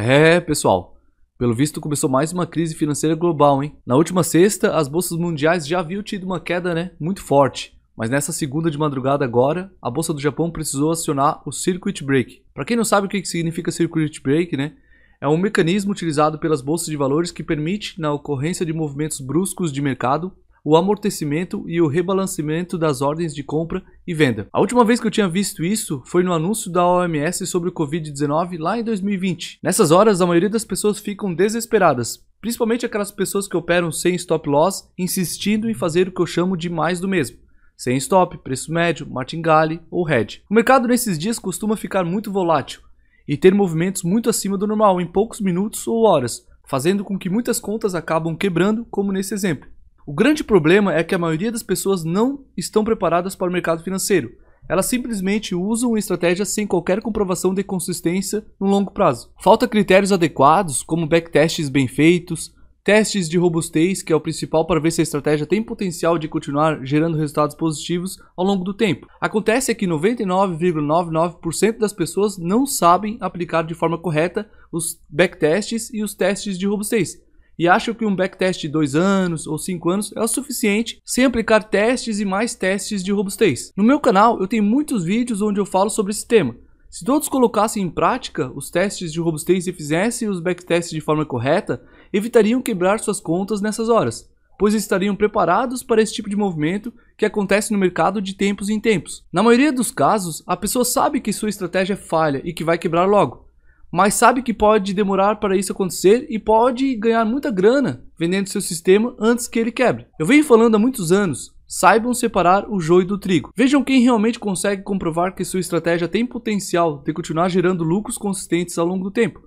É, pessoal. Pelo visto, começou mais uma crise financeira global, hein? Na última sexta, as bolsas mundiais já haviam tido uma queda, né? Muito forte. Mas nessa segunda de madrugada agora, a bolsa do Japão precisou acionar o circuit break. Para quem não sabe o que significa circuit break, né? É um mecanismo utilizado pelas bolsas de valores que permite, na ocorrência de movimentos bruscos de mercado, o amortecimento e o rebalanceamento das ordens de compra e venda. A última vez que eu tinha visto isso foi no anúncio da OMS sobre o Covid-19 lá em 2020. Nessas horas, a maioria das pessoas ficam desesperadas, principalmente aquelas pessoas que operam sem stop loss, insistindo em fazer o que eu chamo de mais do mesmo. Sem stop, preço médio, martingale ou hedge. O mercado nesses dias costuma ficar muito volátil e ter movimentos muito acima do normal em poucos minutos ou horas, fazendo com que muitas contas acabam quebrando, como nesse exemplo. O grande problema é que a maioria das pessoas não estão preparadas para o mercado financeiro. Elas simplesmente usam estratégias sem qualquer comprovação de consistência no longo prazo. Falta critérios adequados, como backtests bem feitos, testes de robustez, que é o principal para ver se a estratégia tem potencial de continuar gerando resultados positivos ao longo do tempo. Acontece que 99,99% das pessoas não sabem aplicar de forma correta os backtests e os testes de robustez e acham que um backtest de 2 anos ou 5 anos é o suficiente sem aplicar testes e mais testes de robustez. No meu canal eu tenho muitos vídeos onde eu falo sobre esse tema. Se todos colocassem em prática os testes de robustez e fizessem os backtests de forma correta, evitariam quebrar suas contas nessas horas, pois estariam preparados para esse tipo de movimento que acontece no mercado de tempos em tempos. Na maioria dos casos, a pessoa sabe que sua estratégia é falha e que vai quebrar logo, mas sabe que pode demorar para isso acontecer e pode ganhar muita grana vendendo seu sistema antes que ele quebre. Eu venho falando há muitos anos, saibam separar o joio do trigo. Vejam quem realmente consegue comprovar que sua estratégia tem potencial de continuar gerando lucros consistentes ao longo do tempo.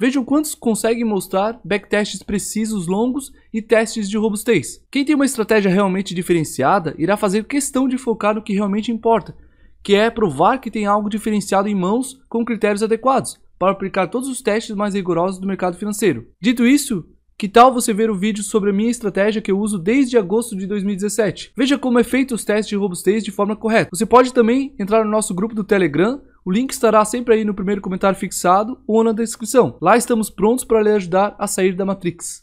Vejam quantos conseguem mostrar backtests precisos longos e testes de robustez. Quem tem uma estratégia realmente diferenciada irá fazer questão de focar no que realmente importa, que é provar que tem algo diferenciado em mãos com critérios adequados para aplicar todos os testes mais rigorosos do mercado financeiro. Dito isso, que tal você ver o vídeo sobre a minha estratégia que eu uso desde agosto de 2017? Veja como é feito os testes de robustez de forma correta. Você pode também entrar no nosso grupo do Telegram, o link estará sempre aí no primeiro comentário fixado ou na descrição. Lá estamos prontos para lhe ajudar a sair da Matrix.